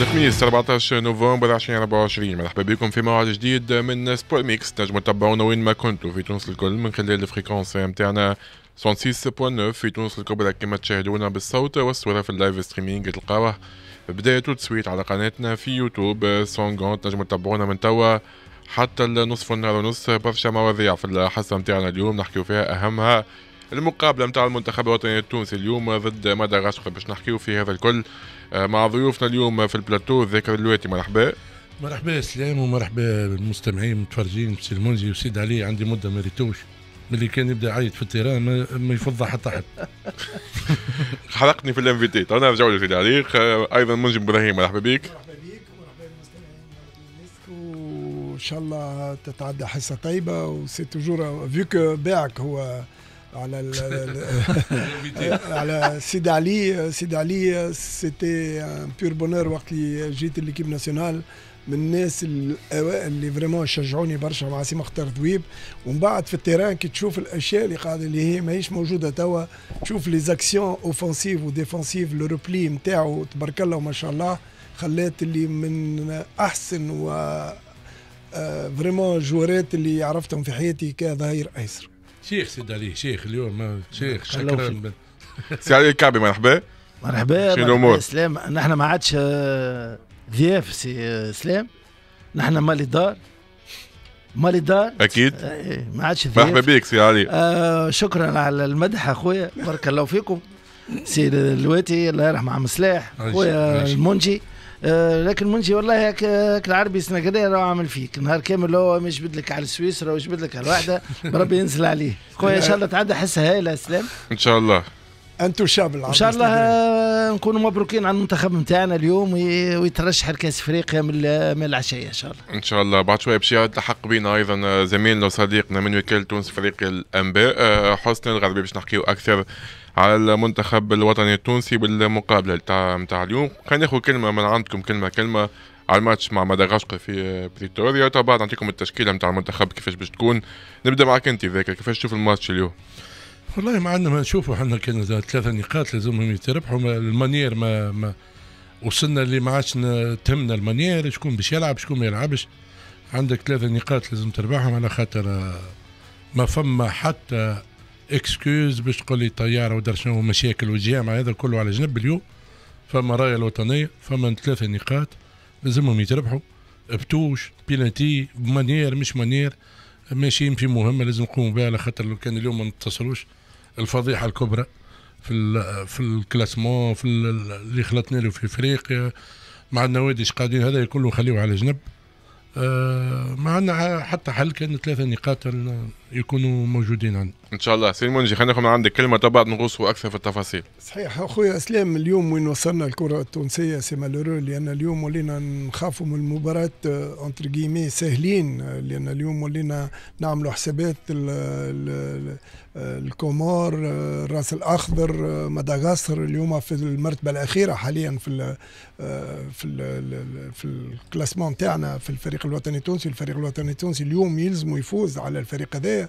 الخميس 14 نوفمبر 2024 مرحبا بكم في موعد جديد من سبور ميكس تنجموا تتبعونا وين ما كنتوا في تونس الكل من خلال الفريكونس نتاعنا 106.9 في تونس الكبرى كما تشاهدونا بالصوت والصوره في اللايف ستريمينغ تلقاوه بداية تسويت على قناتنا في يوتيوب سونغون تنجموا تتبعونا من توا حتى النصف النهار ونص برشا مواضيع في الحصه نتاعنا اليوم نحكيو فيها اهمها المقابله نتاع المنتخب الوطني التونسي اليوم ضد مدغشقر باش نحكيو في هذا الكل آه، مع ضيوفنا اليوم في البلاتو ذاكر اللواتي مرحبا مرحبا سلام ومرحبا بالمستمعين المتفرجين سي المنجي وسيد علي عندي مده ما ريتوش ملي كان يبدا يعيط في التيران ما, ما يفضى حتى حد حرقتني في الانفيتي تو طيب، نرجعوا لسيد علي ايضا منجم ابراهيم مرحبا بك مرحبا بك ومرحبا بالمستمعين وان شاء الله تتعدى حصه طيبه وسي توجور فيو باعك هو على على سيد علي سيد علي سيتي ان بيور بونور وقت اللي جيت ليكيب ناسيونال من الناس الاوائل اللي فريمون شجعوني برشا مع سي مختار ذويب ومن بعد في التيران كي تشوف الاشياء اللي قاعده اللي هي ماهيش موجوده توا تشوف لي زاكسيون اوفنسيف وديفونسيف لو روبلي نتاعو تبارك الله وما شاء الله خلات اللي من احسن و فريمون آه، جوارات اللي عرفتهم في حياتي كظهير ايسر شيخ سيد علي شيخ اليوم شيخ شكرا سي علي الكعبي مرحبا مرحبا شنو الامور؟ سلام نحن ما عادش آه، ضياف سي آه، سلام نحن مالي دار مالي دار اكيد آه، إيه، ما عادش ضياف مرحبا بك سي علي آه شكرا على المدح اخويا بارك الله فيكم سي الواتي الله يرحمه عم سلاح خويا المنجي آه، لكن منجي والله هيك آه، العربي السنه كذا إيه راهو عامل فيك نهار كامل هو مش لك على سويسرا ويجبد لك على الوحده ربي ينزل عليه خويا ان شاء الله تعدى حسها هايله اسلام ان شاء الله انتو شاب ان شاء الله آه، نكونوا مبروكين على المنتخب نتاعنا اليوم ويترشح لكاس افريقيا من من العشيه ان شاء الله ان شاء الله بعد شويه باش يلحق بينا ايضا زميلنا وصديقنا من وكاله تونس افريقيا الانباء حسن الغربي باش نحكيو اكثر على المنتخب الوطني التونسي بالمقابله تاع نتاع اليوم خلينا ناخذ كلمه من عندكم كلمه كلمه على الماتش مع مدغشقر في بريتوريا وتوا بعد نعطيكم التشكيله نتاع المنتخب كيفاش باش تكون نبدا معك انت ذاك كيفاش تشوف الماتش اليوم والله ما عندنا ما نشوفوا احنا كان ثلاثه نقاط لازمهم يتربحوا المانير ما, ما وصلنا اللي ما عادش تهمنا المانير شكون باش يلعب شكون ما يلعبش عندك ثلاثه نقاط لازم تربحهم على خاطر ما فما حتى اكسكوز باش تقول لي طياره ودار شنو مشاكل والجامعه هذا كله على جنب اليوم فما رايه الوطنيه فما ثلاثه نقاط لازمهم يتربحوا بتوش بيلانتي بمانير مش مانير ماشيين في مهمه لازم نقوموا بها على خاطر لو كان اليوم ما نتصلوش الفضيحه الكبرى في ال في الكلاسمون في اللي خلطنا له في افريقيا مع النوادي قاعدين هذا كله نخليه على جنب آه ما عندنا حتى حل كان ثلاثه نقاط يكونوا موجودين عندنا ان شاء الله سي منجي خلينا ناخذ من عندك كلمه طبعا نغوص اكثر في التفاصيل صحيح اخويا اسلام اليوم وين وصلنا الكره التونسيه سي مالورو لان اليوم ولينا نخافوا من المباراه اونتر جيمي ساهلين لان اليوم ولينا نعملوا حسابات آه، الكومور آه، الراس الاخضر آه، مدغشقر اليوم في المرتبه الاخيره حاليا في الـ في الـ في الكلاسمون تاعنا في الفريق الوطني التونسي الفريق الوطني التونسي اليوم يلزموا يفوز على الفريق هذا هذايا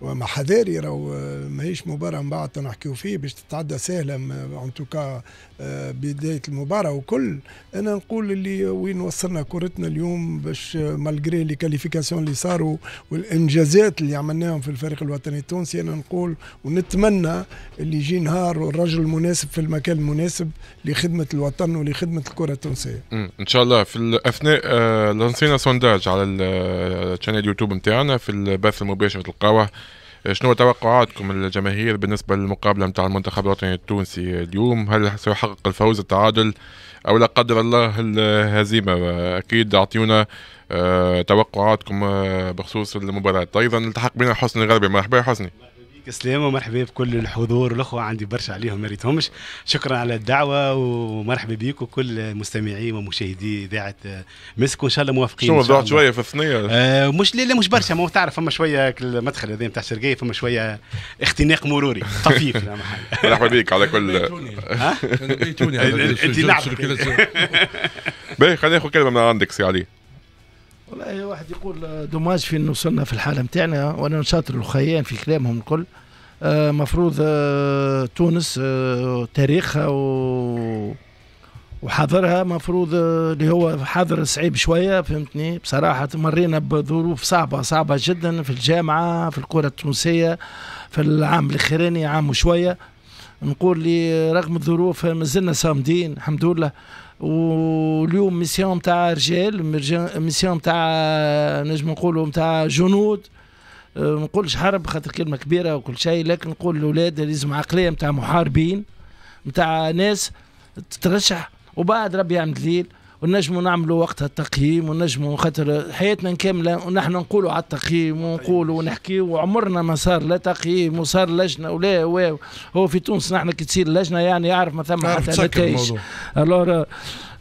وما حذاري راهو ماهيش مباراه من بعد تنحكيو فيه باش تتعدى سهله اون توكا بدايه المباراه وكل انا نقول اللي وين وصلنا كرتنا اليوم باش مالغري لي كاليفيكاسيون اللي صاروا والانجازات اللي عملناهم في الفريق الوطني التونسي انا نقول ونتمنى اللي يجي نهار والرجل المناسب في المكان المناسب لخدمه الوطن ولخدمه الكره التونسيه. ان شاء الله في الاثناء آه، لانسينا سونداج على الشانل اليوتيوب آه، نتاعنا في البث المباشر تلقاوه آه، شنو توقعاتكم الجماهير بالنسبه للمقابله نتاع المنتخب الوطني التونسي اليوم هل سيحقق الفوز التعادل او لا قدر الله الهزيمه اكيد اعطيونا آه، توقعاتكم آه، بخصوص المباراه ايضا التحق بنا حسني غربي مرحبا يا حسني يعطيك ومرحبا بكل الحضور الأخوة عندي برشا عليهم ما ريتهمش شكرا على الدعوة ومرحبا بيك وكل مستمعي ومشاهدي إذاعة مسك وإن شاء الله موافقين شو ضعت شوية في الثنية؟ آه مش لا مش برشا ما تعرف فما شوية المدخل هذا نتاع الشرقية فما شوية اختناق مروري خفيف مرحبا بيك على كل ها؟ أنت نعرف باهي خلينا ناخذ كلمة من عندك سي علي والله واحد يقول آه، دوماج في انه وصلنا في الحاله نتاعنا وانا نشاطر الخيان في كلامهم الكل آه، مفروض آه، تونس تاريخها و وحاضرها مفروض اللي هو حاضر صعيب شويه فهمتني بصراحه مرينا بظروف صعبه صعبه جدا في الجامعه في الكره التونسيه في العام الاخراني عام وشويه نقول لي رغم الظروف مازلنا صامدين الحمد لله واليوم ميسيون تاع رجال ميسيون تاع نجم نقولوا تاع جنود ما أه، نقولش حرب خاطر كلمه كبيره وكل شيء لكن نقول الاولاد لازم عقليه نتاع محاربين نتاع ناس تترشح وبعد ربي يعمل دليل ونجموا نعملوا وقتها التقييم ونجموا خاطر حياتنا كامله ونحن نقولوا على التقييم ونقولوا أيوة. ونحكي وعمرنا ما صار لا تقييم وصار لجنه ولا و هو في تونس نحن كي تصير لجنه يعني يعرف ما ثم حتى نتائج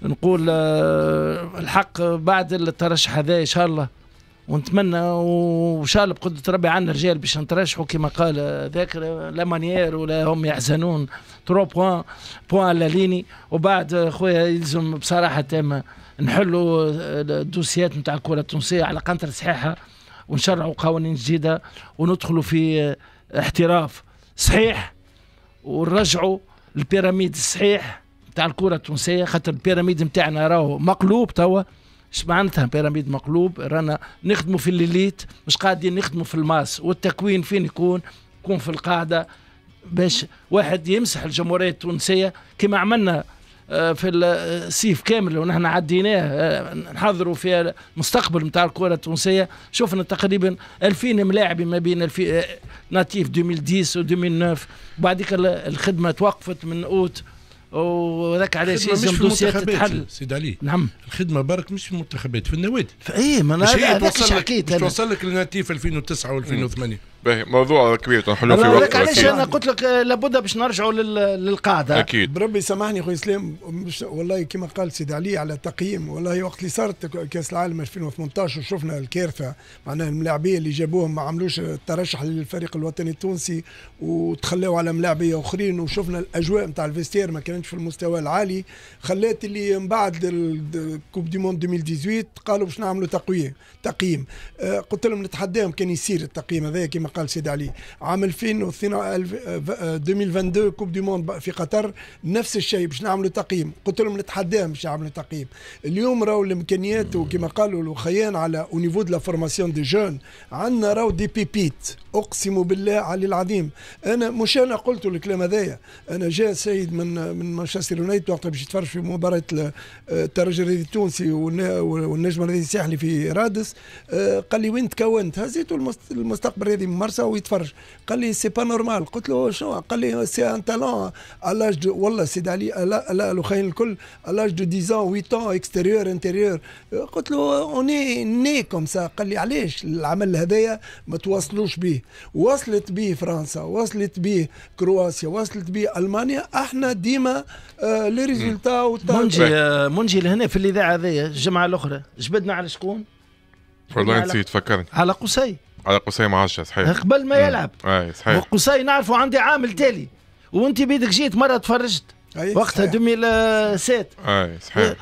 نقول آه، الحق بعد الترشح هذا ان شاء الله ونتمنى وان شاء الله بقدره ربي عندنا رجال باش نترشحوا كما قال ذاكر لا مانيير ولا هم يحزنون ترو بوان بوان ليني وبعد خويا يلزم بصراحه تامه نحلوا آه، الدوسيات نتاع الكره التونسيه على قنطره صحيحه ونشرعوا قوانين جديده وندخلوا في آه، احتراف صحيح ونرجعوا البيراميد الصحيح نتاع الكره التونسيه خاطر البيراميد نتاعنا راهو مقلوب توا اش معناتها بيراميد مقلوب رانا نخدموا في الليليت مش قاعدين نخدموا في الماس والتكوين فين يكون يكون في القاعده باش واحد يمسح الجمهوريه التونسيه كما عملنا آه، في السيف آه، كامل ونحن عديناه آه، نحضروا في المستقبل نتاع الكره التونسيه شفنا تقريبا 2000 ملاعب ما بين الفي... ناتيف 2010 و 2009 وبعديك الخدمه توقفت من اوت وذاك على شيء مش في المنتخبات سيد علي نعم الخدمه برك مش في المنتخبات في النوادي ايه ما انا هذاك حكيت توصل لك لنتيف 2009 و2008 باهي موضوع كبير تنحلو في وقت علاش انا قلت لك آه، لابد باش نرجعوا للقاعده اكيد بربي سامحني خويا سلام والله كما قال سيد علي على التقييم والله وقت اللي صارت كاس العالم 2018 وشفنا الكارثه معناها الملاعبيه اللي جابوهم ما عملوش الترشح للفريق الوطني التونسي وتخلاو على ملاعبيه اخرين وشفنا الاجواء نتاع الفيستير ما كانتش في المستوى العالي خلات اللي من بعد كوب دي موند 2018 قالوا باش نعملوا تقويم تقييم آه، قلت لهم نتحداهم كان يصير التقييم هذا كما قال سيد علي عام 2022 آه، آه، كوب دي موند في قطر نفس الشيء باش نعملوا تقييم قلت لهم نتحداهم باش نعملوا تقييم اليوم راهو الامكانيات وكما قالوا الخيان على او نيفو دو لا فورماسيون دي جون عندنا راهو دي بيبيت اقسم بالله علي العظيم انا مش انا قلت الكلام هذايا انا جاء سيد من من مانشستر يونايتد وقتها باش يتفرج في مباراه الترجي التونسي والنجم الرياضي الساحلي في رادس آه، قال لي وين تكونت هزيت المستقبل الرياضي من مرسى ويتفرج قال لي سي با نورمال قلت له شنو قال لي سي ان تالون الاج والله سيد علي لا الاخين الكل الاج دو 10 8 اكستيريور انتيريور قلت له اوني ني كوم سا قال لي علاش العمل هذايا ما تواصلوش به وصلت به فرنسا وصلت به كرواتيا وصلت به المانيا احنا ديما آه، لي ريزولتا منجي آه، منجي لهنا في الاذاعه هذيا الجمعه الاخرى جبدنا على شكون؟ والله نسيت فكرني على قصي على قصي معشة صحيح إيه، قبل ما يلعب اي صحيح وقصي نعرفه عندي عامل تالي وانت بيدك جيت مره تفرجت وقتها 2007 اي صحيح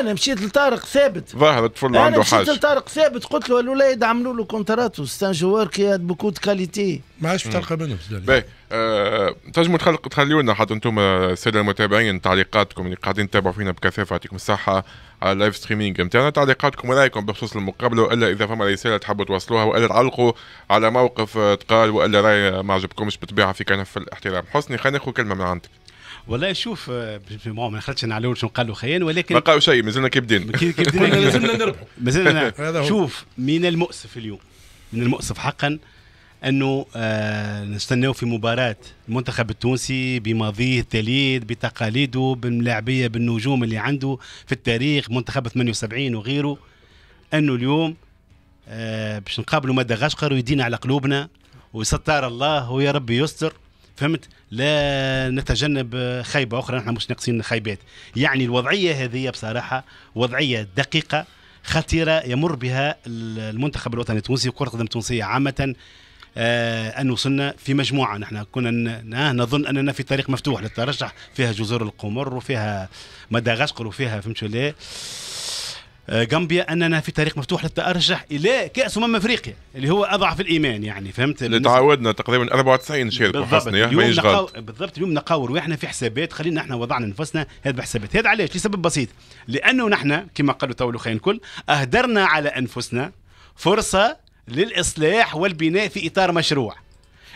انا مشيت لطارق ثابت ظاهر الطفل عنده حاجه انا مشيت لطارق ثابت قلت له الولايد عملوا له كونترات ستان جوار كي بوكو دو كاليتي ما عادش تلقى منهم باهي أه، تنجموا تخلق تخليوا لنا حتى انتم الساده المتابعين تعليقاتكم اللي قاعدين تتابعوا فينا بكثافه يعطيكم الصحه على اللايف ستريمينغ نتاعنا تعليقاتكم ورايكم بخصوص المقابله والا اذا فما رساله تحبوا توصلوها والا تعلقوا على موقف آه، تقال والا راي ما عجبكمش بالطبيعه في كنف الاحترام حسني خلينا ناخذ كلمه من عندك والله شوف آه، ما دخلتش نعلو شنو قالوا خيان ولكن ما قالوا شيء مازلنا كي بدينا مازلنا نربحوا مازلنا شوف من المؤسف اليوم من المؤسف حقا انه آه نستناو في مباراه المنتخب التونسي بماضيه التليد بتقاليده بالملاعبيه بالنجوم اللي عنده في التاريخ منتخب 78 وغيره انه اليوم آه باش نقابلوا مدغشقر ويدينا على قلوبنا ويستر الله ويا ربي يستر فهمت لا نتجنب خيبه اخرى نحن مش ناقصين خيبات يعني الوضعيه هذه بصراحه وضعيه دقيقه خطيره يمر بها المنتخب الوطني التونسي وكره القدم التونسيه عامه آه ان وصلنا في مجموعه نحن كنا آه، نظن اننا في طريق مفتوح للترشح فيها جزر القمر وفيها مدغشقر وفيها فهمت ولا غامبيا آه، اننا في طريق مفتوح للتارجح الى كاس امم افريقيا اللي هو اضعف الايمان يعني فهمت اللي تعودنا تقريبا 94 شاركوا حسني اليوم نقاو... بالضبط اليوم نقاور واحنا في حسابات خلينا احنا وضعنا نفسنا هذا بحسابات هذا علاش لسبب بسيط لانه نحن كما قالوا تو الخير الكل اهدرنا على انفسنا فرصه للاصلاح والبناء في اطار مشروع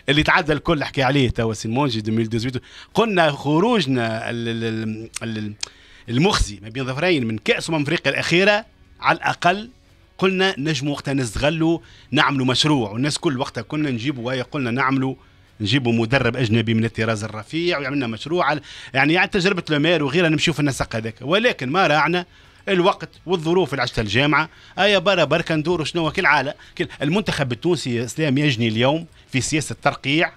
اللي تعدى الكل حكي عليه توا سيمونجي 2018 قلنا خروجنا ال ال ال المخزي ما بين ظفرين من كأس أمم أفريقيا الأخيرة على الأقل قلنا نجم وقتها نستغلوا نعملوا مشروع والناس كل وقتها كنا نجيبوا ويا قلنا نعملوا نجيبوا مدرب اجنبي من الطراز الرفيع ويعملنا مشروع يعني يعني تجربه لومير وغيرها نمشيو في النسق هذاك ولكن ما راعنا الوقت والظروف اللي عشتها الجامعة أيا برا بركة ندور شنو كالعادة المنتخب التونسي إسلام يجني اليوم في سياسة الترقيع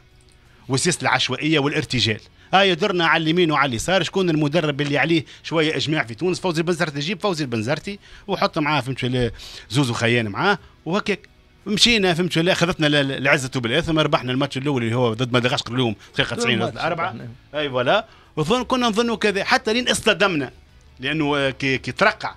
وسياسة العشوائية والارتجال هاي درنا على اليمين وعلى اليسار شكون المدرب اللي عليه شويه اجماع في تونس فوزي البنزرتي جيب فوزي البنزرتي وحط معاه فهمت زوزو خيان معاه وهكاك مشينا فهمت ولا اخذتنا العزه بالاثم ربحنا الماتش الاول اللي هو ضد مدغشقر اليوم دقيقه 90 اربعه اي فوالا وظن كنا نظنوا كذا حتى لين اصطدمنا لانه آه، كي ترقع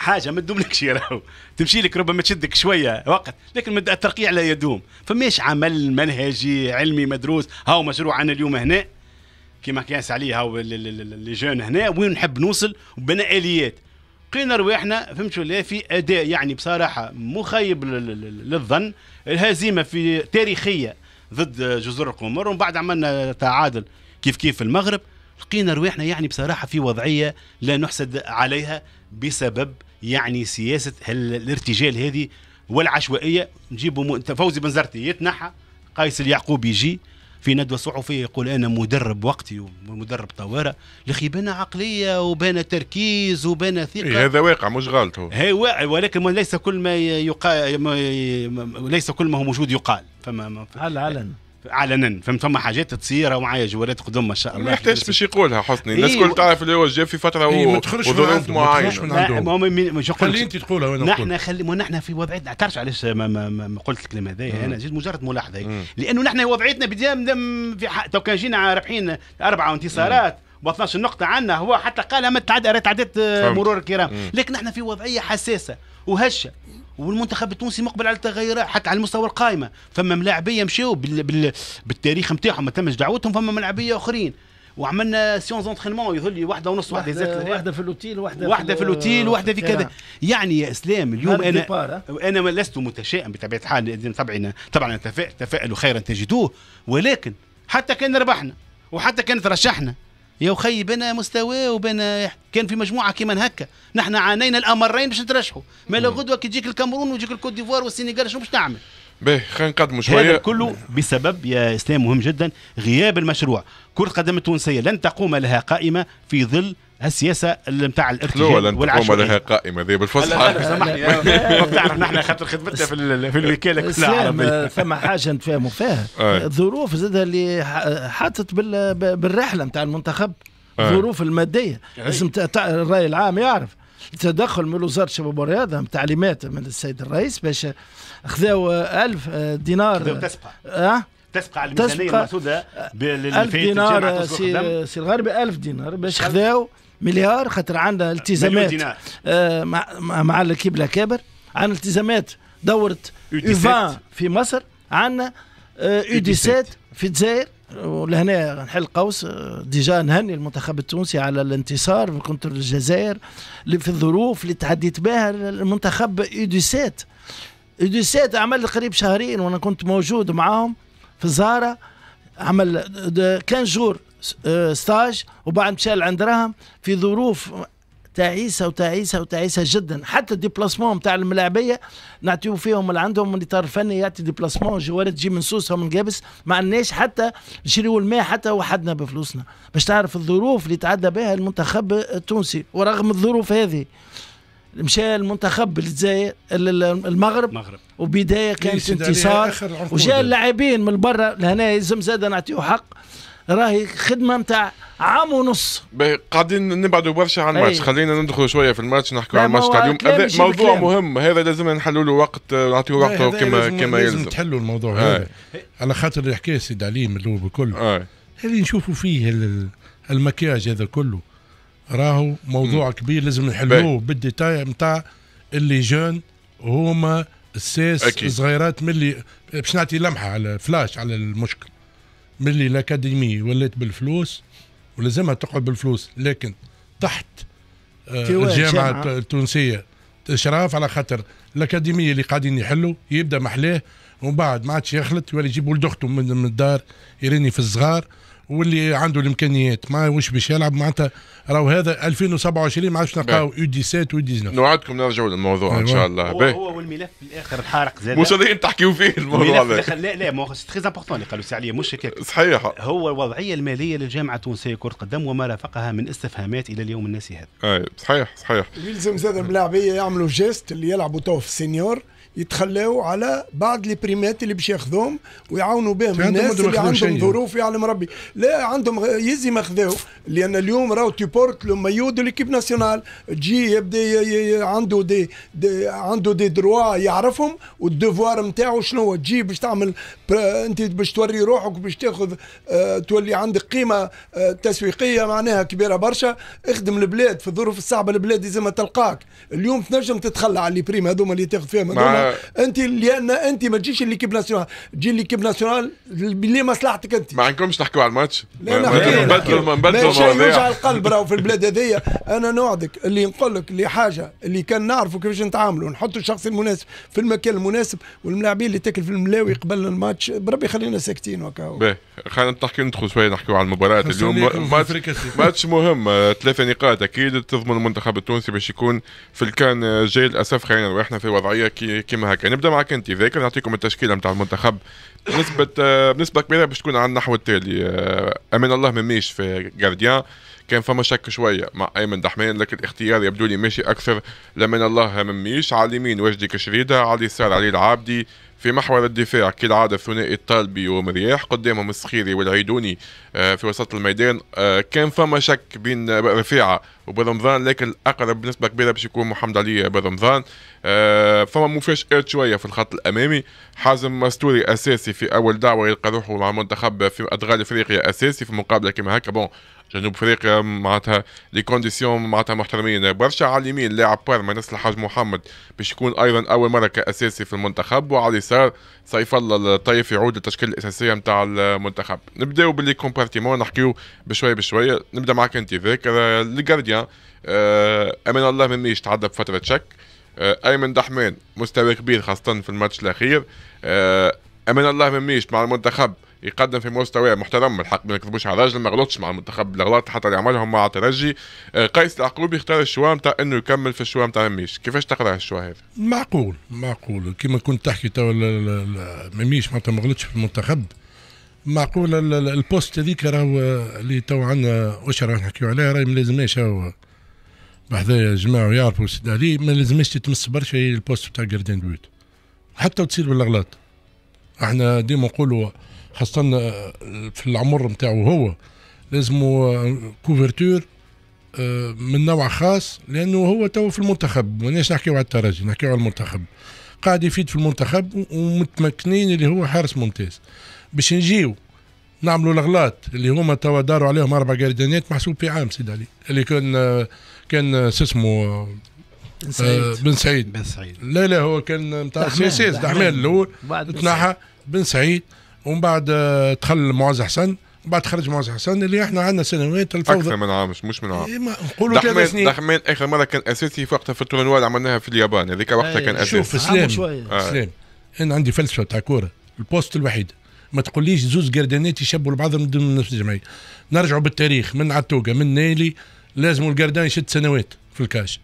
حاجه ما تدوملكش راهو تمشي لك ربما تشدك شويه وقت لكن الترقيع لا يدوم فماش عمل منهجي علمي مدروس هاو مشروع انا اليوم هنا كيما كياس عليه هاو لي جون هنا وين نحب نوصل وبناء اليات لقينا رواحنا فهمت ولا في اداء يعني بصراحه مخيب للظن الهزيمه في تاريخيه ضد جزر القمر ومن بعد عملنا تعادل كيف كيف في المغرب لقينا رواحنا يعني بصراحه في وضعيه لا نحسد عليها بسبب يعني سياسه الارتجال هذه والعشوائيه نجيبوا م... فوزي بنزرتي يتنحى قيس اليعقوب يجي في ندوه صحفيه يقول انا مدرب وقتي ومدرب طوارئ لخي بنا عقليه وبنا تركيز وبنا ثقه إيه هذا واقع مش غلط هو هي واقع ولكن ليس كل ما يقال ليس كل ما هو موجود يقال فما ما هل علن علنا فهمت فما حاجات تصير ومعايا جوالات قدام ما شاء الله ما يحتاجش باش يقولها حسني الناس الكل تعرف اللي هو جا في فتره و... ما تخرجش من عندهم ما تخرجش من عندهم خلي انت تقولها وانا نحن خلي نحن في وضعيتنا تعرفش علاش ما, ما, ما, ما قلت الكلام هذايا انا زيد مجرد ملاحظه لانه نحن وضعيتنا بدا في حق... تو كان جينا رابحين اربعه وانتصارات ب 12 نقطه عندنا هو حتى قالها ما تعدى تعدت آه، مرور الكرام لكن نحن في وضعيه حساسه وهشه والمنتخب التونسي مقبل على التغيرات حتى على المستوى القائمه فما ملاعبيه مشاو بال... بال... بالتاريخ نتاعهم ما تمش دعوتهم فما ملاعبيه اخرين وعملنا سيونز انترينمون يظل لي واحده ونص واحده واحده, واحدة في الاوتيل واحده واحده في الاوتيل واحده في كذا يعني يا اسلام اليوم انا انا لست متشائم بطبيعه الحال طبعا طبعا تفائلوا خيرا تجدوه ولكن حتى كان ربحنا وحتى كان ترشحنا يا خي بنا مستوى وبنا كان في مجموعه كيما هكا نحن عانينا الامرين باش نترشحوا مالا غدوه كي تجيك الكاميرون ويجيك الكوت ديفوار والسنغال شنو باش تعمل باهي خلينا نقدموا شويه هذا كله بسبب يا اسلام مهم جدا غياب المشروع كرة القدم التونسية لن تقوم لها قائمة في ظل السياسه اللي نتاع الارتجال لن لن لها قائمه ذي بالفصحى تعرف نحن خاطر خدمتنا في في الوكاله كلها العربيه آه، فما حاجه نتفاهموا فيها الظروف آه. زادها اللي حاطت بالرحله نتاع المنتخب الظروف آه. الماديه يعني اسم الراي العام يعرف تدخل من وزاره الشباب والرياضه تعليمات من السيد الرئيس باش خذاو 1000 دينار خذاو اه تسبقى على الميزانيه المحسوبه ألف دينار سي الغربي 1000 دينار باش خذاو مليار خاطر عندنا التزامات آه مع مع الكيب كابر عندنا التزامات دوره في مصر عندنا آه 17 في الجزائر ولهنا نحل قوس ديجا نهني المنتخب التونسي على الانتصار كنت الجزائر اللي في الظروف اللي تعديت بها المنتخب ايديسات ايديسات عمل قريب شهرين وانا كنت موجود معاهم في زارة عمل كان جور آه، ستاج وبعد مشى عند رهم في ظروف تعيسه وتعيسه وتعيسه جدا حتى الديبلاسمون نتاع الملاعبيه نعطيو فيهم اللي عندهم من اطار فني يعطي ديبلاسمون جوارد تجي من سوسه ومن قابس ما عندناش حتى نشريو الماء حتى وحدنا بفلوسنا باش تعرف الظروف اللي تعدى بها المنتخب التونسي ورغم الظروف هذه مشى المنتخب الجزائر المغرب المغرب وبدايه كانت انتصار وجاء اللاعبين من برا لهنا يلزم زاد نعطيه حق راهي خدمه نتاع عام ونص قاعدين نبعدوا برشا عن الماتش إيه. خلينا ندخلوا شويه في الماتش نحكوا على الماتش تاع اليوم موضوع الكلام. مهم هذا لازم نحلوا له وقت نعطيه وقته كما كما لازم, لازم تحلوا الموضوع هذا آه. على خاطر الحكايه سيد علي من الاول بكل آه. هذه نشوفوا فيه المكياج هذا كله راهو موضوع م. كبير لازم نحلوه بالديتاي نتاع اللي جون هما الساس صغيرات من اللي باش نعطي لمحه على فلاش على المشكل ملي الاكاديمي ولات بالفلوس ولازمها تقعد بالفلوس لكن تحت آه، الجامعه التونسيه اشراف على خاطر الاكاديميه اللي قاعدين يحلوا يبدا محلاه ومن بعد ما عادش يخلط يولي ولد اخته من الدار يريني في الصغار واللي عنده الامكانيات ما وش باش يلعب معناتها راهو هذا 2027 ما عادش نلقاو يو 17 و 19 نوعدكم نرجعوا للموضوع ان أيوة. شاء الله هو, هو والملف الاخر الحارق زاد مش هذا تحكيوا فيه الموضوع هذا لا لا سي هو تري امبورتون اللي قالوا عليه مش هكاك صحيح هو الوضعيه الماليه للجامعه التونسيه كره قدم وما رافقها من استفهامات الى اليوم الناس هذا اي صحيح صحيح يلزم زاد الملاعبيه يعملوا جيست اللي يلعبوا تو في السينيور يتخلاو على بعض لي بريمات اللي باش ياخذوهم ويعاونوا بهم الناس اللي عندهم ظروف يعلم ربي لا عندهم يزي ما خذاو لان اليوم راهو تيبورت لو مايو دو ليكيب ناسيونال تجي يبدا عنده دي, دي عنده دي دروا يعرفهم والديفوار نتاعو شنو هو تجي باش تعمل انت باش توري روحك باش تاخذ اه تولي عندك قيمه اه تسويقيه معناها كبيره برشا اخدم البلاد في الظروف الصعبه البلاد لازم تلقاك اليوم تنجم تتخلى على لي بريم هذوما اللي تاخذ فيهم آه. انت لان انت ما تجيش ليكيب ناسيونال تجي ليكيب ناسيونال اللي مصلحتك انت ما عندكمش تحكوا على الماتش نبدلوا نبدلوا شيء يوجع القلب راهو في البلاد هذيا انا نوعدك اللي نقول لك اللي حاجه اللي كان نعرفوا كيفاش نتعاملوا نحطوا الشخص المناسب في المكان المناسب والملاعبين اللي تاكل في الملاوي قبل الماتش بربي خلينا ساكتين وكا خلينا نحكي ندخل شويه نحكيو على المباراه اليوم ماتش, ماتش مهم آه، ثلاثه نقاط اكيد تضمن المنتخب التونسي باش يكون في الكان آه، جاي للاسف خلينا واحنا في وضعيه كي كيما هكا يعني نبدا معك انت ذاكر نعطيكم التشكيله نتاع المنتخب بنسبه بنسبه آه، كبيره باش تكون على النحو التالي آه، امان الله مميش في جارديان كان فما شك شويه مع ايمن دحمان لكن الاختيار يبدو لي ماشي اكثر لمن الله مميش على اليمين وجدي كشريده على اليسار علي العابدي في محور الدفاع كالعادة ثنائي الطالبي ومرياح قدامهم السخيري والعيدوني آه، في وسط الميدان آه، كان فما شك بين رفيعة وبرمضان لكن الأقرب بنسبة كبيرة باش يكون محمد علي برمضان آه، فما مفاجآت شوية في الخط الأمامي حازم مستوري أساسي في أول دعوة يلقى روحه مع المنتخب في أدغال إفريقيا أساسي في مقابلة كما هكا بون جنوب افريقيا معناتها لي كونديسيون معناتها محترمين برشا على اليمين لاعب بارما نسل الحاج محمد باش يكون ايضا اول مره كاساسي في المنتخب وعلى اليسار سيف الله الطيف يعود للتشكيل الاساسيه نتاع المنتخب نبداو باللي كومبارتيمون نحكيو بشويه بشويه نبدا معك انت ذاكر الجارديان آه، امين الله مميش تعدى بفتره شك آه، ايمن دحمان مستوى كبير خاصه في الماتش الاخير آه، امين الله مميش مع المنتخب يقدم في مستوى محترم الحق ما نكذبوش على راجل ما غلطش مع المنتخب الاغلاط حتى اللي عملهم مع الترجي آه، قيس العقوبي اختار الشوا نتاع انه يكمل في الشوا نتاع ميش كيفاش تقرا الشوا هذا؟ معقول معقول كما كنت تحكي توا ميش معناتها ما غلطش في المنتخب معقول البوست هذيك راهو اللي تو عندنا اشرى نحكيو عليها راهي ما لازمهاش بحذايا جماعة يعرفوا سيدي علي ما لازمش تتمس برشا البوست تاع جاردين دويت حتى تصير بالاغلاط احنا ديما نقولوا خاصه آه، في العمر نتاعو هو لازمو كوفرتور آه، آه، من نوع خاص لانه هو تو في المنتخب ماناش نحكيو على الترجي نحكيو على المنتخب قاعد يفيد في المنتخب ومتمكنين اللي هو حارس ممتاز باش نجيو نعملوا الاغلاط اللي هما توا داروا عليهم اربع قردانيات محسوب في عام سيد علي اللي كان كان شو اسمه بن سعيد بن سعيد بن سعيد لا لا هو كان نتاع سي سي الاول تنحى بن سعيد ومن بعد دخل آه، معز حسن من بعد خرج معز حسن اللي احنا عندنا سنوات الفوضى اكثر من عام مش من عام إيه، نقولوا ثلاث سنين دحمان اخر مره كان اساسي في وقتها في التورنوا اللي عملناها في اليابان هذيك وقتها إيه، كان اساسي شوف سلام آه. انا عندي فلسفه تاع كوره البوست الوحيد ما تقوليش زوز جردانات يشبوا لبعضهم من نفس الجمعيه نرجعوا بالتاريخ من عتوقه من نايلي لازم الجردان يشد سنوات في الكاش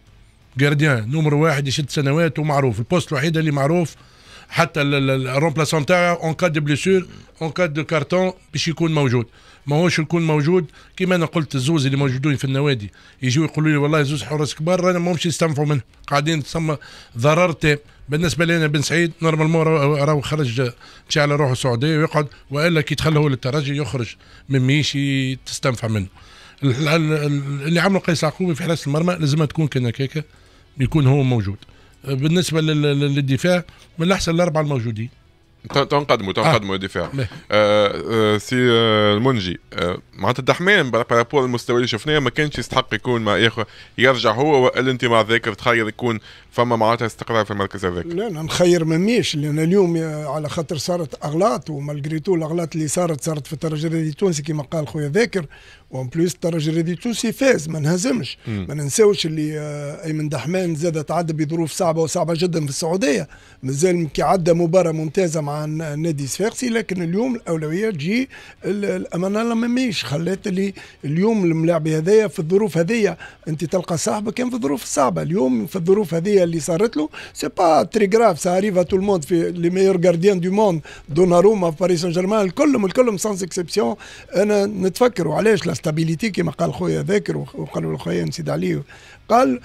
قردان نمر واحد يشد سنوات ومعروف البوست الوحيد اللي معروف حتى الرومبلاسون تاعه اون كاد دو بليسور اون كاد دو كارتون باش يكون موجود ماهوش يكون موجود كيما انا قلت الزوز اللي موجودين في النوادي يجيو يقولوا لي والله زوز حراس كبار رانا ماهمش يستنفعوا منه قاعدين ثم ضرر تام بالنسبه لي انا بن سعيد نورمالمون راهو خرج مشى على روحه السعوديه ويقعد والا كي تخلى هو للترجي يخرج من ميشي تستنفع منه اللي عمله قيس عقوبي في حراسه المرمى لازمها تكون كان هكاك يكون هو موجود بالنسبه للدفاع من احسن الاربعه الموجودين تنقدموا تنقدموا آه. الدفاع آه آه سي آه، المنجي آه، معناتها الدحمان بارابور المستوى اللي شفناه ما كانش يستحق يكون ما ياخذ يرجع هو مع ذاكر تخير يكون فما معناتها استقرار في المركز هذاك لا نخير ما ميش لان اليوم على خاطر صارت اغلاط ومالغري تو الاغلاط اللي صارت صارت في الترجي التونسي كما قال خويا ذاكر وان بليس الترجي الرياضي التونسي فاز ما انهزمش ما ننساوش اللي آه، ايمن دحمان زاد تعدى بظروف صعبه وصعبه جدا في السعوديه مازال كي عدى مباراه ممتازه مع النادي الصفاقسي لكن اليوم الاولويه تجي الامانه الاماميش خلات اللي اليوم الملاعب هذايا في الظروف هذيا انت تلقى صاحبك كان في الظروف الصعبه اليوم في الظروف هذيا اللي صارت له سي با تري غراف سا تو الموند في لي ميور غارديان دو موند دوناروما في باريس سان جيرمان الكلهم الكلهم سانس اكسبسيون انا نتفكروا علاش لا ستابيليتي كما قال خويا ذاكر وقالوا لخويا نسيد علي قال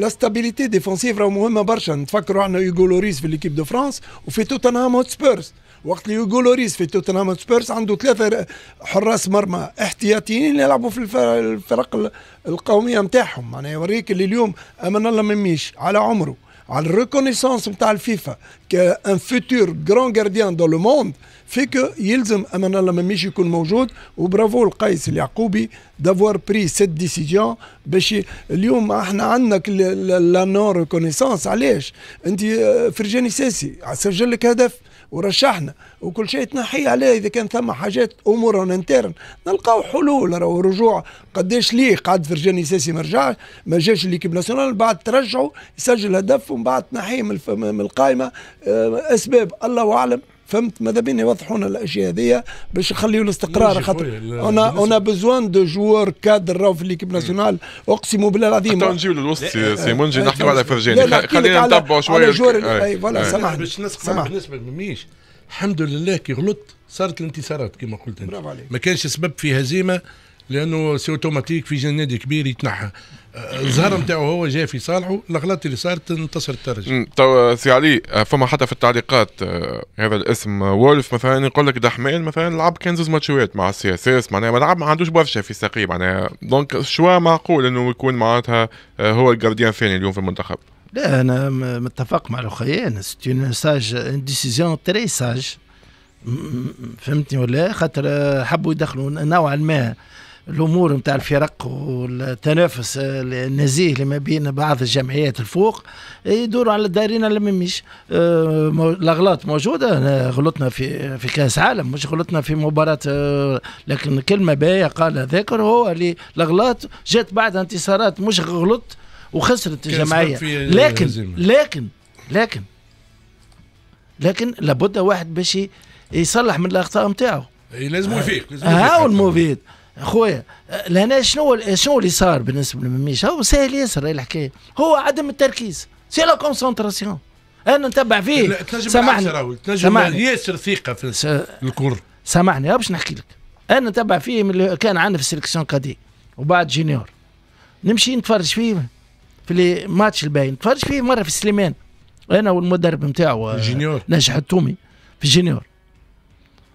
لا ستابيليتي ديفونسيف راه مهمه برشا نتفكروا احنا يوغو لوريس في ليكيب دو فرانس وفي توتنهام هوت سبيرز وقت اللي يوغو لوريس في توتنهام هوت سبيرز عنده ثلاثه حراس مرمى احتياطيين يلعبوا في الفرق القوميه نتاعهم معناها يوريك اللي اليوم امان الله مميش على عمره على الريكونيسونس نتاع الفيفا كان فيتور جران غارديان دو لو موند كو يلزم امان الله ماميش يكون موجود وبرافو القيس اليعقوبي دافوار بري سيت ديسيجن باش اليوم احنا عندنا لا نون ريكونيسونس علاش انت فرجاني ساسي سجل لك هدف ورشحنا وكل شيء تنحي عليه اذا كان ثم حاجات امور انترن نلقاو حلول راهو رجوع قداش ليه قعد فرجاني ساسي ما رجعش ما جاش ليكيب ناسيونال بعد ترجعوا يسجل هدف ومن بعد تنحيه من القائمه آه، اسباب الله اعلم فهمت ماذا بين يوضحونا الاشياء هذيا باش نخليو الاستقرار خاطر انا انا بزوان دو جوار كادر راهو في ليكيب ناسيونال اقسم بالله العظيم تو نجيو للوسط سي منجي نحكيو على فرجاني خلينا نتبعوا شويه اي فوالا سامحني باش نسمع بالنسبه لميش الحمد لله كي غلط صارت الانتصارات كما قلت انت ما كانش سبب في هزيمه لانه سي اوتوماتيك في جنادي كبير يتنحى الزهر نتاعو هو جاي في صالحه الغلط اللي صارت انتصر الترجي تو سي علي فما حتى في التعليقات آه، هذا الاسم وولف مثلا يقول لك دحمان مثلا لعب كان زوز ماتشوات مع السي اس اس معناها ما لعب ما عندوش برشا في ساقيه معناها دونك شوا معقول انه يكون معناتها آه، هو الجارديان الثاني اليوم في المنتخب لا انا متفق مع الاخوان سي اون ساج ان ديسيزيون تري ساج فهمتني ولا خاطر حبوا يدخلوا نوعا ما الامور نتاع الفرق والتنافس النزيه اللي ما بين بعض الجمعيات الفوق يدوروا على الدارين اللي مميش أه، الاغلاط موجوده غلطنا في في كاس عالم مش غلطنا في مباراه أه، لكن كلمه باهيه قال ذاكر هو اللي الاغلاط جات بعد انتصارات مش غلط وخسرت الجمعيه لكن لكن لكن لكن, لابد واحد باش يصلح من الاخطاء نتاعو لازم يفيق لازم يفيق خويا لهنا شنو شنو اللي صار بالنسبه لمميش هو سهل ياسر هي الحكايه هو عدم التركيز سي لا كونسونتراسيون انا نتبع فيه سامحني سامحني ياسر ثقه في س... الكور سامحني باش نحكي لك انا نتبع فيه من اللي كان عندنا في السيليكسيون كادي وبعد جينيور نمشي نتفرج فيه في لي ماتش الباين نتفرج فيه مره في سليمان انا والمدرب نتاعو جينيور نجح التومي في جينيور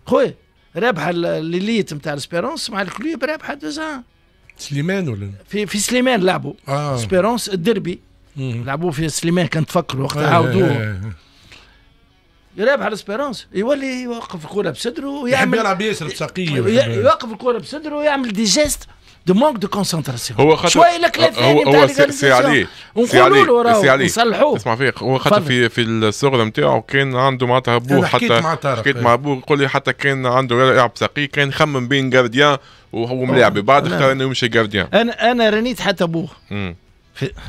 خويا رابحه ليليت نتاع سبيرونس مع الكلوب رابحه دوزان سليمان ولا في في سليمان لعبوا آه. سبيرونس الدربي لعبوا في سليمان كان تفكروا وقتها آه، عاودوه آه آه رابح الاسبيرونس يولي يوقف الكره بصدره ويعمل يلعب ياسر بساقيه يوقف الكره بصدره ويعمل ديجيست دو مونك دو كونسنتراسيون هو خاطر شويه الاكلاف هو, هو سي عليه سي عليه سي عليه نصلحوه اسمع فيك هو خاطر في في الصغر نتاعو كان عنده معناتها بوه حتى حكيت مع بو يقول لي حتى كان عنده يلعب ساقي كان خمم بين جارديان وهو ملاعب بعد اختار انه يمشي جارديان انا انا رانيت حتى بوه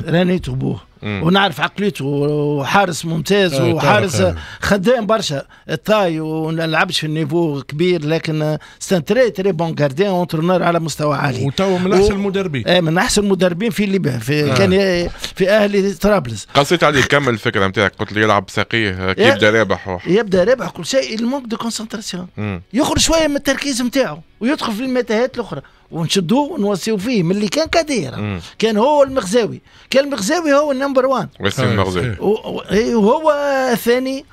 رانيت بوه ونعرف عقليته وحارس ممتاز آه، وحارس خدام برشا الطاي وما لعبش في النيفو كبير لكن سان تري تري بون كارديان اونترونور على مستوى عالي وتو من احسن المدربين اي آه، من احسن المدربين في ليبيا في آه. كان آه، في اهلي طرابلس قصيت عليه كمل الفكره نتاعك قلت لي يلعب ساقيه يبدا رابح يبدا رابح كل شيء المونك دو كونسنتراسيون يخرج شويه من التركيز نتاعو ويدخل في المتاهات الاخرى ونشدوه ونوصيو فيه من اللي كان كديره كان هو المغزاوي كان المغزاوي هو نمبر وان وسيم إيه، مغزي إيه. إيه، وهو ثاني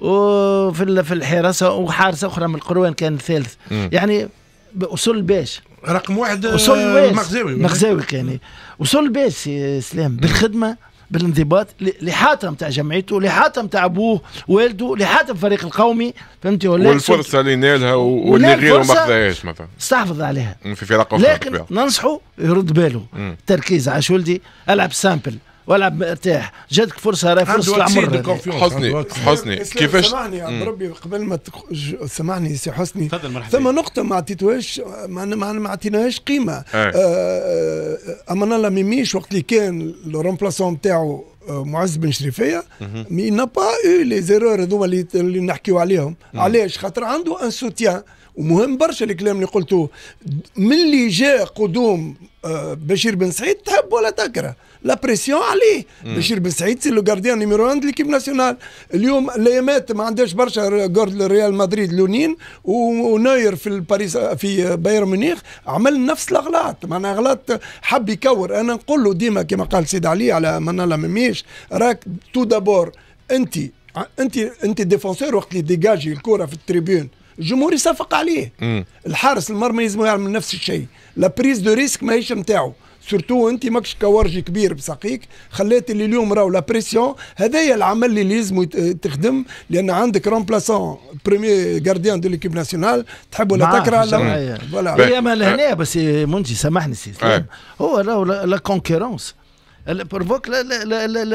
وفي في الحراسه وحارسه اخرى من القروان كان الثالث يعني وصل باش رقم واحد اصول آه، مغزاوي المغزاوي كان وصل باش اسلام بالخدمه بالانضباط لحاتم تاع جمعيته لحاتم تاع ابوه والده لحاتم الفريق القومي فهمتي ولا والفرصه اللي نالها واللي غيره ما خذاهاش مثلا استحفظ عليها في فرق لكن ننصحه يرد باله مم. تركيز شولدي العب سامبل والعب مرتاح جاتك فرصه راهي فرصه العمر حسني حسني كيفاش سامحني يا ربي قبل ما سامحني سي حسني ثم نقطه ما عطيتوهاش ما عطيناهاش قيمه آه, آه،, آه،, آه، اما الله ميميش وقت اللي كان رومبلاسون نتاعو معز بن شريفيه مي نا با لي زيرور هذوما اللي نحكيو عليهم علاش خاطر عنده ان سوتيان ومهم برشا الكلام اللي قلته ملي جاء قدوم آه، بشير بن سعيد تحب ولا تكره لا بريسيون عليه مم. بشير بن سعيد سي لو غارديان نيميرو اند ليكيب ناسيونال اليوم الايامات ما عندهاش برشا غارد ريال مدريد لونين وناير في باريس في بايرن ميونخ عمل نفس الاغلاط معناها اغلاط حب يكور انا نقول له ديما كما قال سيد علي على لا ميميش راك تو دابور انت انت انت ديفونسور وقت اللي ديجاجي الكره في التريبيون الجمهور يصفق عليه مم. الحارس المرمى لازم يعمل نفس الشيء لا بريز دو ريسك ماهيش نتاعو سورتو انت ماكش كورجي كبير بسقيك خليت اللي اليوم راهو لا بريسيون هذايا العمل اللي لازم تخدم لان عندك رومبلاسون بريمي جارديان دو ليكيب ناسيونال تحب ولا نعم، تكره لا فوالا هي مال هنا بس منجي سامحني سي هو راهو لا كونكيرونس بروفوك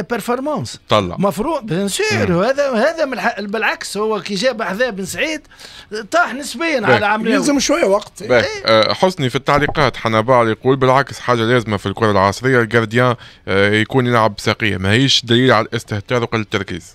بيرفورمانس طلع مفروض بيان سور هذا هذا من بالعكس هو كي جاب حذاء بن سعيد طاح نسبيا على عمليه يلزم شويه وقت باك. إيه. آه حسني في التعليقات حنا بعض يقول بالعكس حاجه لازمه في الكره العصريه الجارديان آه يكون يلعب ساقيه ماهيش دليل على الاستهتار وقل التركيز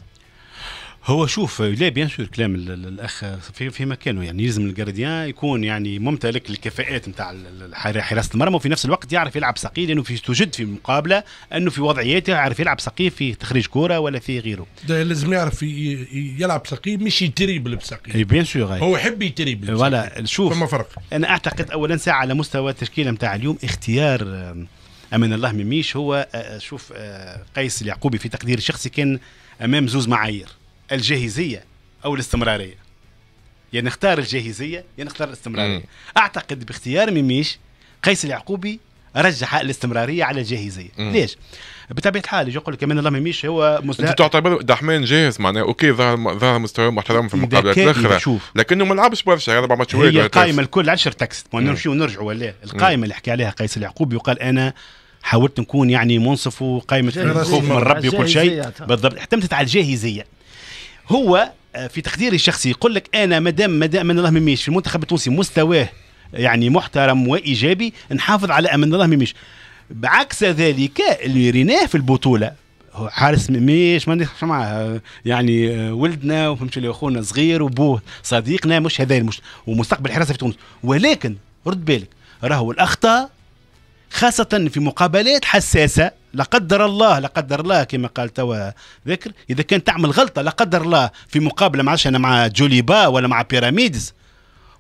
هو شوف لا بيان سور كلام الاخ في في مكانه يعني يلزم الجارديان يكون يعني ممتلك الكفاءات نتاع حراسه المرمى وفي نفس الوقت يعرف يلعب سقي لانه في توجد في مقابله انه في وضعياته يعرف يلعب سقي في تخريج كوره ولا في غيره ده لازم يعرف يلعب سقي مش يتريبل بسقي بيان سور هو يحب يتريبل ولا شوف فما فرق انا اعتقد اولا ساعه على مستوى التشكيله نتاع اليوم اختيار آه، امان الله مميش هو آه، شوف آه، قيس اليعقوبي في تقديري الشخصي كان امام زوز معايير الجاهزيه او الاستمراريه يا يعني نختار الجاهزيه يا يعني نختار الاستمراريه مم. اعتقد باختيار ميميش قيس اليعقوبي رجح الاستمراريه على الجاهزيه مم. ليش بطبيعه الحال يجي يقول لك كمان الله ميميش هو مستهدف انت تعتبر دحمان جاهز معناه اوكي ظهر ظهر مستوى محترم في المقابلات الاخرى لكنه ما لعبش برشا اربع يعني ماتشات هي القائمه الكل 10 تكست نمشي ونرجعوا ولا القائمه مم. اللي حكى عليها قيس اليعقوبي وقال انا حاولت نكون يعني منصف وقائمه خوف من ربي وكل شيء بالضبط اعتمدت على الجاهزيه هو آه، في تقديري الشخصي يقول لك انا مدام مدام من الله ميميش في المنتخب التونسي مستواه يعني محترم وايجابي نحافظ على امن الله ميميش بعكس ذلك اللي ريناه في البطوله حارس ميميش ما ندخلش معاه يعني آه، ولدنا وفهمت اللي اخونا صغير وبوه صديقنا مش هذا المش ومستقبل حراسه في تونس ولكن رد بالك راهو الاخطاء خاصه في مقابلات حساسه لا قدر الله لا قدر الله كما قال توا ذكر اذا كان تعمل غلطه لا قدر الله في مقابله ما انا مع جوليبا ولا مع بيراميدز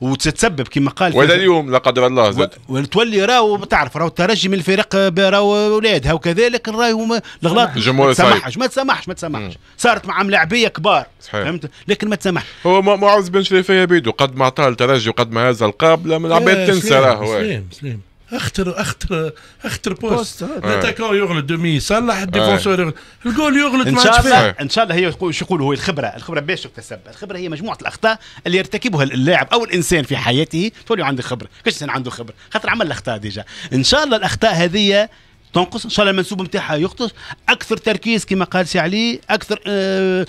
وتتسبب كما قال ولا اليوم لا قدر الله زاد وتولي راهو تعرف راهو الترجي من الفرق راهو اولادها وكذلك راهو الغلط ما تسامحش ما تسامحش ما تسامحش صارت مع ملاعبيه كبار صحيح. فهمت لكن ما تسامحش هو معز بن شريف بيدو قد ما طال الترجي وقد ما هزا القابله إيه، من العباد تنسى راهو سليم سليم اختر اختر اختر بوست الاتاكون آه. يغلط دومي يصلح آه. الديفونسور الجول يغلط ان شاء الله ان شاء الله هي شو يقولوا هو الخبره الخبره باش تكتسب الخبره هي مجموعه الاخطاء اللي يرتكبها اللاعب او الانسان في حياته تولي عنده خبره كاش انسان عنده خبره خاطر عمل الاخطاء ديجا ان شاء الله الاخطاء هذه تنقص ان شاء الله المنسوب نتاعها يقصص اكثر تركيز كما قال سي علي اكثر آه،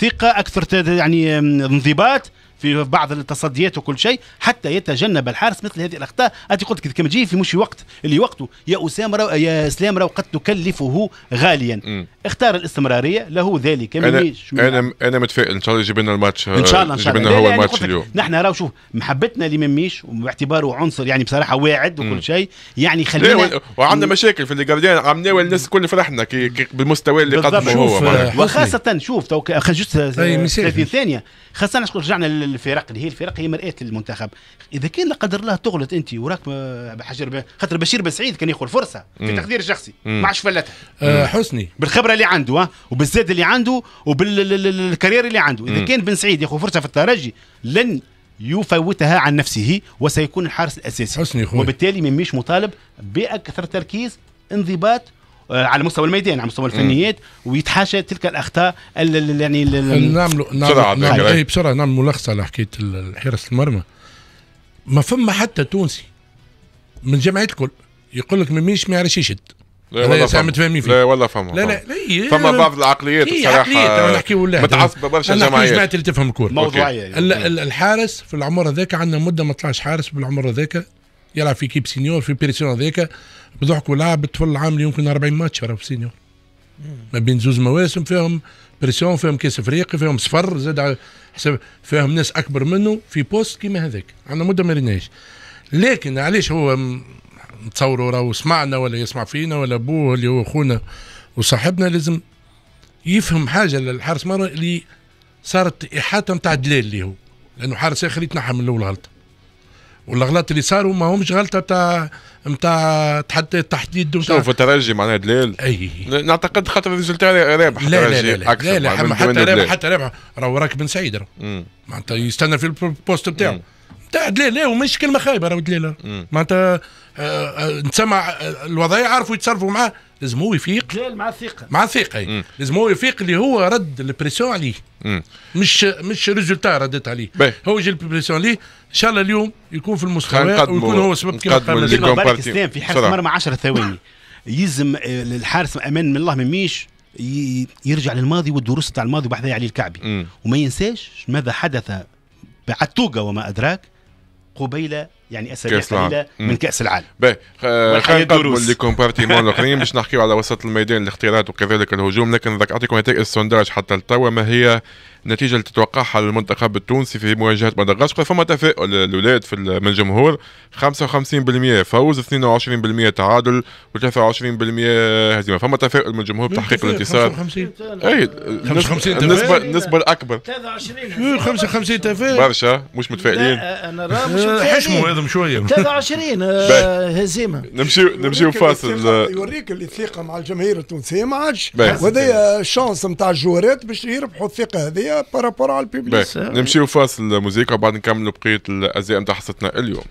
ثقه اكثر يعني انضباط في بعض التصديات وكل شيء حتى يتجنب الحارس مثل هذه الاخطاء انت قلت كما تجي في مش وقت اللي وقته يا اسامه رو... يا اسلام رو قد تكلفه غاليا مم. اختار الاستمراريه له ذلك انا انا انا متفائل ان شاء الله يجيب لنا الماتش آه، ان شاء الله ان شاء الله هو يعني الماتش اليوم نحن راه شوف محبتنا لمميش وباعتباره عنصر يعني بصراحه واعد وكل شيء يعني خلينا وعندنا مشاكل في اللي عم ناول الناس الكل فرحنا كي بالمستوى اللي قدمه هو وخاصه شوف تو جست 30 ثانيه خاصه رجعنا الفرق اللي هي الفرق هي مرآة المنتخب اذا كان لا قدر الله تغلط انت وراك بحجر خاطر بشير بن سعيد كان ياخذ فرصه في تقدير شخصي ما عادش فلتها آه، حسني بالخبره اللي عنده وبالزاد اللي عنده وبالكارير اللي عنده اذا كان بن سعيد ياخذ فرصه في الترجي لن يفوتها عن نفسه وسيكون الحارس الاساسي حسني خوي. وبالتالي مش مطالب باكثر تركيز انضباط آه، على مستوى الميدان على مستوى الفنيات ويتحاشى تلك الاخطاء يعني نعملوا نعملوا اي بسرعه نعمل ملخص على حكايه حراسه المرمى ما فما حتى تونسي من جمعيه الكل يقول لك ما ميش ما يعرفش يشد لا والله فما فيه لا والله فما لا لا لا إيه، فما بعض العقليات إيه، بصراحه نحكيو متعصبه برشا جماعيات الجماعات اللي تفهم الكوره موضوعيه الحارس في العمر هذاك عندنا مده ما طلعش حارس بالعمر هذاك يلعب في كيب سينيور في بيرسيون هذاك بضحكوا لاعب الطفل العام اللي يمكن 40 ماتش راه في سينيور ما بين زوز مواسم فيهم بريسيون فيهم كاس افريقي فيهم صفر زاد حسب فيهم ناس اكبر منه في بوست كيما هذاك عندنا مده ما رناش لكن علاش هو نتصوروا راهو سمعنا ولا يسمع فينا ولا ابوه اللي هو اخونا وصاحبنا لازم يفهم حاجه للحارس مرمى اللي صارت احاطه نتاع دلال اللي هو لانه حارس اخر يتنحى من الاول غلطه والاغلاط اللي صاروا ما همش غلطه تاع نتاع تحت تحديد شوف الترجي معناها دلال اي نعتقد خاطر الريزلتا رابح لا لا لا لا, أكثر لا, لا حتى رابح حتى رابح راهو راك بن سعيد معناتها يستنى في البوست نتاعو دلال لا ومش كلمه خايبه راهو دلال معناتها انتمع الوضعيه عرفوا يتصرفوا معاه لازم هو يفيق مع الثقه مع الثقه لازم هو يفيق اللي هو رد البريسيون عليه مم. مش مش ريزولتا ردت عليه بي. هو يجي البريسيون عليه ان شاء الله اليوم يكون في المستوى ويكون هو سبب كما قال في حارس مرمى 10 ثواني يلزم آه، الحارس امان من الله ما ميش يرجع للماضي والدروس تاع الماضي وبحثها علي الكعبي مم. وما ينساش ماذا حدث بعد توقا وما ادراك قبيل يعني اسابيع قليله من كاس العالم باهي خلينا نقدموا لي بارتيمون الاخرين باش نحكيو على وسط الميدان الاختيارات وكذلك الهجوم لكن بدك اعطيكم نتائج السونداج حتى لتوا ما هي النتيجه اللي تتوقعها للمنتخب التونسي في مواجهه مدغشقر فما تفاؤل الاولاد في من الجمهور 55% فوز 22% تعادل و23% هزيمه فما تفاؤل من الجمهور بتحقيق الانتصار 55 اي 55 النسبه النسبه الاكبر 23 55 تفاؤل برشا مش متفائلين انا راه مش أه، حشموا هذم شويه 23 أه، هزيمه نمشيو نمشيو فاصل يوريك اللي الثقه مع الجماهير التونسيه ما عادش وهذايا شانس نتاع الجوارات باش يربحوا الثقه هذه بارابور على الببليك نمشيو فاصل موزيكا وبعد نكملوا بقيه الازياء نتاع حصتنا اليوم